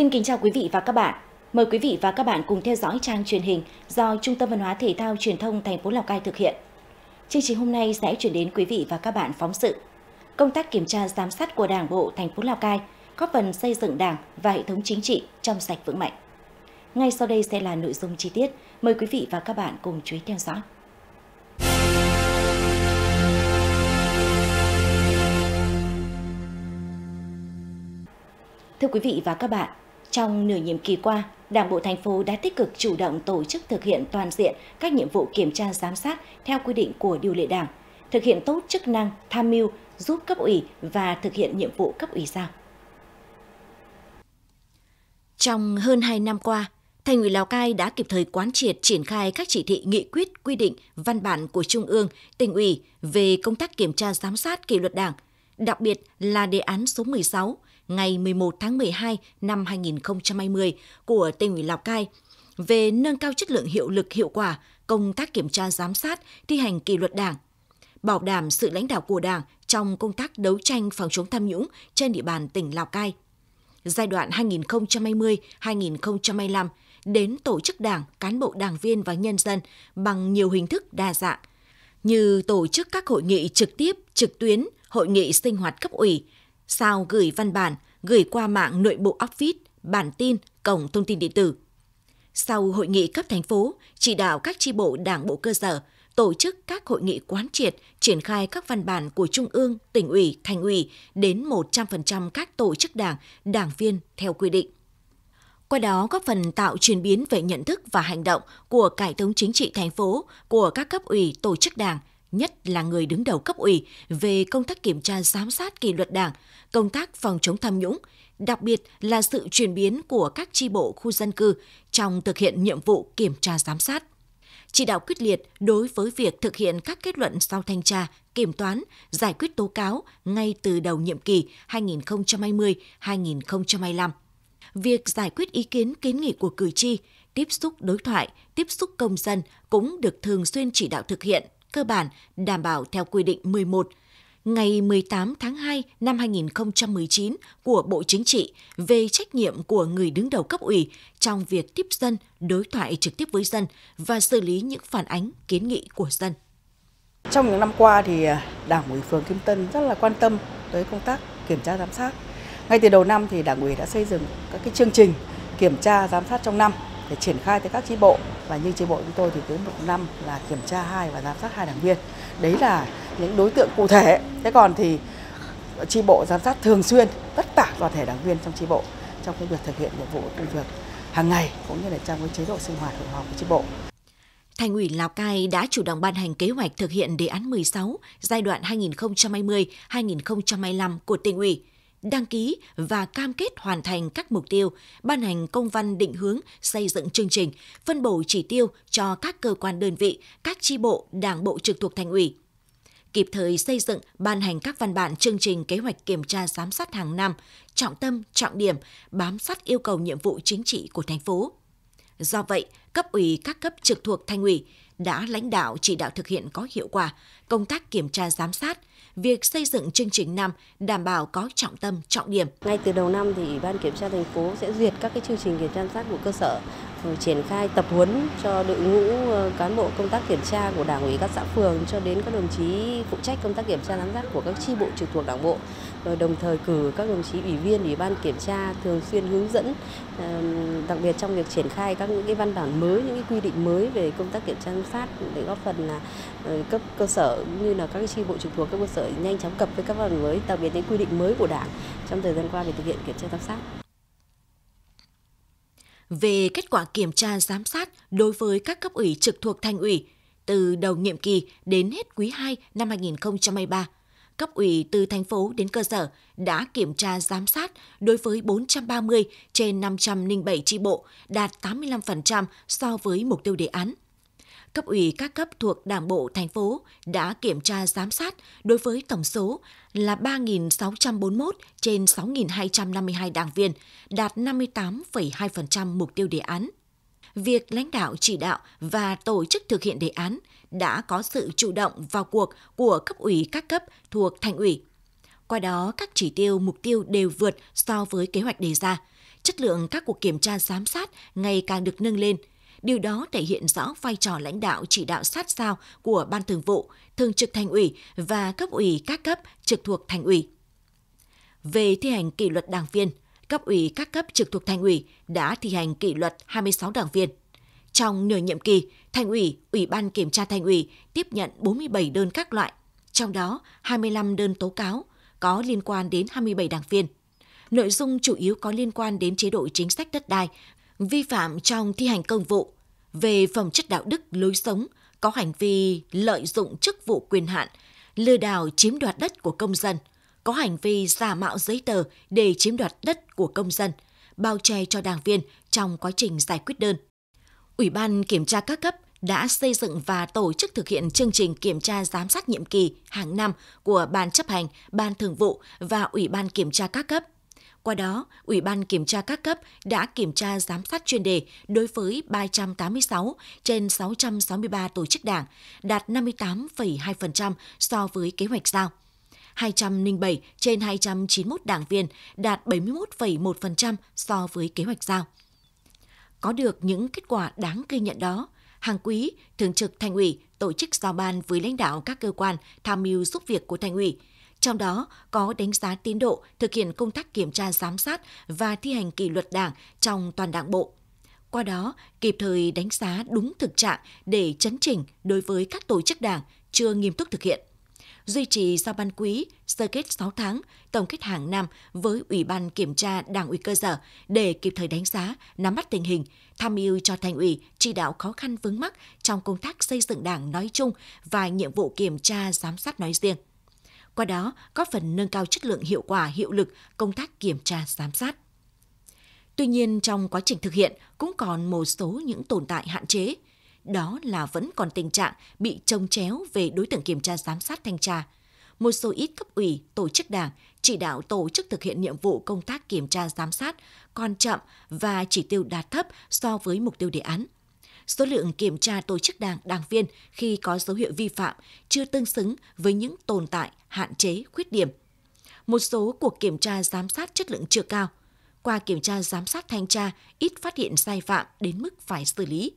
Xin kính chào quý vị và các bạn. Mời quý vị và các bạn cùng theo dõi trang truyền hình do Trung tâm Văn hóa Thể thao Truyền thông thành phố Lào Cai thực hiện. Chương trình hôm nay sẽ chuyển đến quý vị và các bạn phóng sự công tác kiểm tra giám sát của Đảng bộ thành phố Lào Cai góp phần xây dựng Đảng và hệ thống chính trị trong sạch vững mạnh. Ngay sau đây sẽ là nội dung chi tiết, mời quý vị và các bạn cùng chú ý theo dõi. Thưa quý vị và các bạn, trong nửa nhiệm kỳ qua, Đảng bộ thành phố đã tích cực chủ động tổ chức thực hiện toàn diện các nhiệm vụ kiểm tra giám sát theo quy định của điều lệ Đảng, thực hiện tốt chức năng tham mưu giúp cấp ủy và thực hiện nhiệm vụ cấp ủy giao. Trong hơn 2 năm qua, Thành ủy Lào Cai đã kịp thời quán triệt triển khai các chỉ thị nghị quyết, quy định, văn bản của Trung ương, tỉnh ủy về công tác kiểm tra giám sát kỷ luật Đảng, đặc biệt là đề án số 16 ngày 11 tháng 12 năm 2020 của tỉnh ủy Lào Cai về nâng cao chất lượng hiệu lực hiệu quả công tác kiểm tra giám sát, thi hành kỷ luật Đảng, bảo đảm sự lãnh đạo của Đảng trong công tác đấu tranh phòng chống tham nhũng trên địa bàn tỉnh Lào Cai. Giai đoạn 2020-2025 đến tổ chức Đảng, cán bộ đảng viên và nhân dân bằng nhiều hình thức đa dạng như tổ chức các hội nghị trực tiếp, trực tuyến, hội nghị sinh hoạt cấp ủy, sao gửi văn bản, gửi qua mạng nội bộ office, bản tin, cổng thông tin điện tử. Sau hội nghị cấp thành phố, chỉ đạo các tri bộ đảng bộ cơ sở tổ chức các hội nghị quán triệt, triển khai các văn bản của Trung ương, tỉnh ủy, thành ủy đến 100% các tổ chức đảng, đảng viên theo quy định. Qua đó góp phần tạo chuyển biến về nhận thức và hành động của cải thống chính trị thành phố, của các cấp ủy, tổ chức đảng, nhất là người đứng đầu cấp ủy về công tác kiểm tra giám sát kỷ luật đảng, công tác phòng chống tham nhũng, đặc biệt là sự chuyển biến của các tri bộ khu dân cư trong thực hiện nhiệm vụ kiểm tra giám sát. Chỉ đạo quyết liệt đối với việc thực hiện các kết luận sau thanh tra, kiểm toán, giải quyết tố cáo ngay từ đầu nhiệm kỳ 2020-2025. Việc giải quyết ý kiến kiến nghị của cử tri, tiếp xúc đối thoại, tiếp xúc công dân cũng được thường xuyên chỉ đạo thực hiện – cơ bản đảm bảo theo quy định 11 ngày 18 tháng 2 năm 2019 của Bộ Chính trị về trách nhiệm của người đứng đầu cấp ủy trong việc tiếp dân, đối thoại trực tiếp với dân và xử lý những phản ánh, kiến nghị của dân. Trong những năm qua thì à, Đảng ủy phường Kim Tân rất là quan tâm tới công tác kiểm tra giám sát. Ngay từ đầu năm thì Đảng ủy đã xây dựng các cái chương trình kiểm tra giám sát trong năm để triển khai tới các chi bộ và như chi bộ chúng tôi thì cứ một năm là kiểm tra hai và giám sát hai đảng viên đấy là những đối tượng cụ thể thế còn thì chi bộ giám sát thường xuyên tất cả toàn thể đảng viên trong chi bộ trong cái việc thực hiện nhiệm vụ công việc hàng ngày cũng như là trong cái chế độ sinh hoạt hội họp của chi bộ Thành ủy Lào Cai đã chủ động ban hành kế hoạch thực hiện đề án 16 giai đoạn 2020-2025 của tỉnh ủy đăng ký và cam kết hoàn thành các mục tiêu, ban hành công văn định hướng, xây dựng chương trình, phân bổ chỉ tiêu cho các cơ quan đơn vị, các tri bộ, đảng bộ trực thuộc thành ủy, kịp thời xây dựng, ban hành các văn bản chương trình kế hoạch kiểm tra giám sát hàng năm, trọng tâm, trọng điểm, bám sát yêu cầu nhiệm vụ chính trị của thành phố. Do vậy, cấp ủy các cấp trực thuộc thành ủy đã lãnh đạo chỉ đạo thực hiện có hiệu quả công tác kiểm tra giám sát, việc xây dựng chương trình năm đảm bảo có trọng tâm, trọng điểm. Ngay từ đầu năm thì Ủy ban kiểm tra thành phố sẽ duyệt các cái chương trình kiểm tra giám sát của cơ sở Ừ, triển khai tập huấn cho đội ngũ ờ, cán bộ công tác kiểm tra của đảng ủy các xã phường cho đến các đồng chí phụ trách công tác kiểm tra giám sát của các chi bộ trực thuộc đảng bộ rồi đồng thời cử các đồng chí ủy viên ủy ban kiểm tra thường xuyên hướng dẫn đặc biệt trong việc triển khai các những cái văn bản mới những cái quy định mới về công tác kiểm tra giám sát để góp phần là ờ, cấp cơ sở như là các chi bộ trực thuộc các cơ sở nhanh chóng cập với các văn bản mới đặc biệt những quy định mới của đảng trong thời gian qua về thực hiện kiểm tra giám sát về kết quả kiểm tra giám sát đối với các cấp ủy trực thuộc thành ủy từ đầu nhiệm kỳ đến hết quý 2 năm 2023. Cấp ủy từ thành phố đến cơ sở đã kiểm tra giám sát đối với 430 trên 507 chi bộ, đạt 85% so với mục tiêu đề án cấp ủy các cấp thuộc Đảng bộ thành phố đã kiểm tra giám sát đối với tổng số là 3.641 trên 6.252 đảng viên, đạt 58,2% mục tiêu đề án. Việc lãnh đạo chỉ đạo và tổ chức thực hiện đề án đã có sự chủ động vào cuộc của cấp ủy các cấp thuộc thành ủy. Qua đó, các chỉ tiêu mục tiêu đều vượt so với kế hoạch đề ra. Chất lượng các cuộc kiểm tra giám sát ngày càng được nâng lên – Điều đó thể hiện rõ vai trò lãnh đạo chỉ đạo sát sao của Ban Thường vụ, Thường trực Thành ủy và cấp ủy các cấp trực thuộc Thành ủy. Về thi hành kỷ luật đảng viên, cấp ủy các cấp trực thuộc Thành ủy đã thi hành kỷ luật 26 đảng viên. Trong nửa nhiệm kỳ, Thành ủy, Ủy ban Kiểm tra Thành ủy tiếp nhận 47 đơn các loại, trong đó 25 đơn tố cáo có liên quan đến 27 đảng viên. Nội dung chủ yếu có liên quan đến chế độ chính sách đất đai vi phạm trong thi hành công vụ, về phẩm chất đạo đức lối sống, có hành vi lợi dụng chức vụ quyền hạn, lừa đảo chiếm đoạt đất của công dân, có hành vi giả mạo giấy tờ để chiếm đoạt đất của công dân, bao che cho đảng viên trong quá trình giải quyết đơn. Ủy ban kiểm tra các cấp đã xây dựng và tổ chức thực hiện chương trình kiểm tra giám sát nhiệm kỳ hàng năm của Ban chấp hành, Ban thường vụ và Ủy ban kiểm tra các cấp – qua đó, Ủy ban kiểm tra các cấp đã kiểm tra giám sát chuyên đề đối với 386 trên 663 tổ chức đảng, đạt 58,2% so với kế hoạch giao. 207 trên 291 đảng viên, đạt 71,1% so với kế hoạch giao. Có được những kết quả đáng ghi nhận đó, hàng quý, Thường trực Thành ủy tổ chức giao ban với lãnh đạo các cơ quan tham mưu giúp việc của Thành ủy – trong đó có đánh giá tiến độ thực hiện công tác kiểm tra giám sát và thi hành kỷ luật đảng trong toàn đảng bộ. Qua đó, kịp thời đánh giá đúng thực trạng để chấn chỉnh đối với các tổ chức đảng chưa nghiêm túc thực hiện duy trì giao ban quý, sơ kết 6 tháng, tổng kết hàng năm với Ủy ban Kiểm tra Đảng ủy cơ sở để kịp thời đánh giá, nắm bắt tình hình, tham mưu cho thành ủy chỉ đạo khó khăn vướng mắc trong công tác xây dựng đảng nói chung và nhiệm vụ kiểm tra giám sát nói riêng qua đó góp phần nâng cao chất lượng hiệu quả hiệu lực công tác kiểm tra giám sát. Tuy nhiên trong quá trình thực hiện cũng còn một số những tồn tại hạn chế. Đó là vẫn còn tình trạng bị trông chéo về đối tượng kiểm tra giám sát thanh tra. Một số ít cấp ủy, tổ chức đảng chỉ đạo tổ chức thực hiện nhiệm vụ công tác kiểm tra giám sát còn chậm và chỉ tiêu đạt thấp so với mục tiêu đề án – số lượng kiểm tra tổ chức đảng, đảng viên khi có dấu hiệu vi phạm chưa tương xứng với những tồn tại, hạn chế, khuyết điểm. Một số cuộc kiểm tra giám sát chất lượng chưa cao. Qua kiểm tra giám sát thanh tra, ít phát hiện sai phạm đến mức phải xử lý.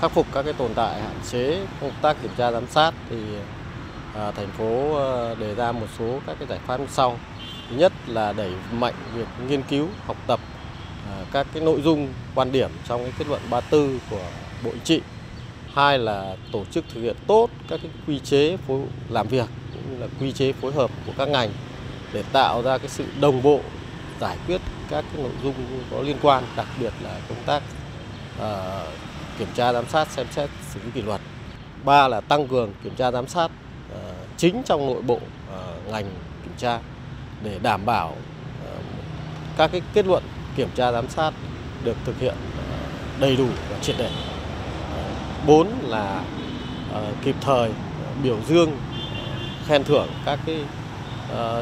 Khắc phục các cái tồn tại hạn chế công tác kiểm tra giám sát thì à, thành phố ờ, đề ra một số các cái giải pháp sau. nhất là đẩy mạnh việc nghiên cứu, học tập các cái nội dung quan điểm trong cái kết luận 34 của Bộ Chính trị. Hai là tổ chức thực hiện tốt các cái quy chế phối làm việc cũng như là quy chế phối hợp của các ngành để tạo ra cái sự đồng bộ giải quyết các cái nội dung có liên quan, đặc biệt là công tác uh, kiểm tra giám sát xem xét xử lý kỷ luật. Ba là tăng cường kiểm tra giám sát uh, chính trong nội bộ uh, ngành kiểm tra để đảm bảo các cái kết luận kiểm tra giám sát được thực hiện ờ, đầy đủ và triệt để. Ờ, bốn là ờ, kịp thời biểu dương khen thưởng các cái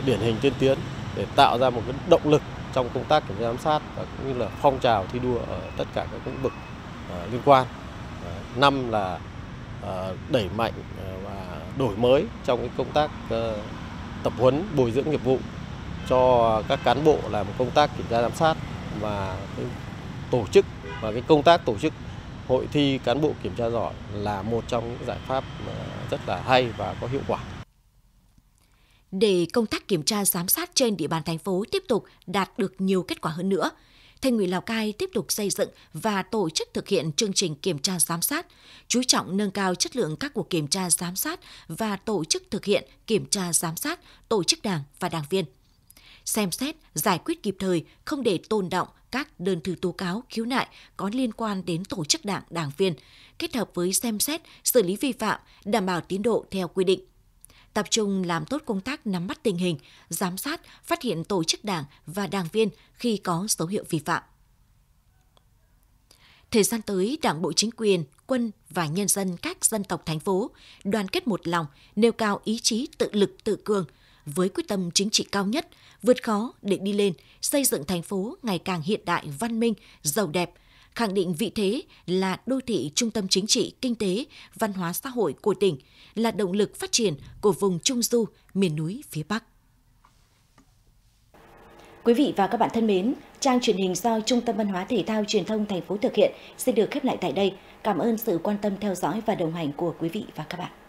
điển hình tiên tiến để tạo ra một cái động lực trong công tác kiểm tra giám sát và cũng như là phong trào thi đua ở tất cả các lĩnh vực liên quan. Năm là đẩy mạnh và đổi mới trong cái công tác tập huấn bồi dưỡng nghiệp vụ cho các cán bộ làm công tác kiểm tra giám sát và cái tổ chức và cái công tác tổ chức hội thi cán bộ kiểm tra giỏi là một trong những giải pháp ờ, rất là hay và có hiệu quả. Để công tác kiểm tra giám sát trên địa bàn thành phố tiếp tục đạt được nhiều kết quả hơn nữa, Thành ủy Lào Cai tiếp tục xây dựng và tổ chức thực hiện chương trình kiểm tra giám sát, chú trọng nâng cao chất lượng các cuộc kiểm tra giám sát và tổ chức thực hiện kiểm tra giám sát tổ chức đảng và đảng viên xem xét, giải quyết kịp thời, không để tồn động các đơn thư tố cáo, khiếu nại có liên quan đến tổ chức đảng, đảng viên, kết hợp với xem xét, xử lý vi phạm, đảm bảo tiến độ theo quy định tập trung làm tốt công tác nắm bắt tình hình, giám sát, phát hiện tổ chức đảng và đảng viên khi có dấu hiệu vi phạm. Thời gian tới, Đảng bộ chính quyền, quân và nhân dân các dân tộc thành phố đoàn kết một lòng, nêu cao ý chí tự lực tự cường, với quyết tâm chính trị cao nhất, vượt khó để đi lên, xây dựng thành phố ngày càng hiện đại, văn minh, giàu đẹp, khẳng định vị thế là đô thị trung tâm chính trị, kinh tế, văn hóa xã hội của tỉnh, là động lực phát triển của vùng Trung Du, miền núi phía Bắc. Quý vị và các bạn thân mến, trang truyền hình do Trung tâm Văn hóa Thể thao Truyền thông thành phố thực hiện xin được khép lại tại đây. Cảm ơn sự quan tâm theo dõi và đồng hành của quý vị và các bạn.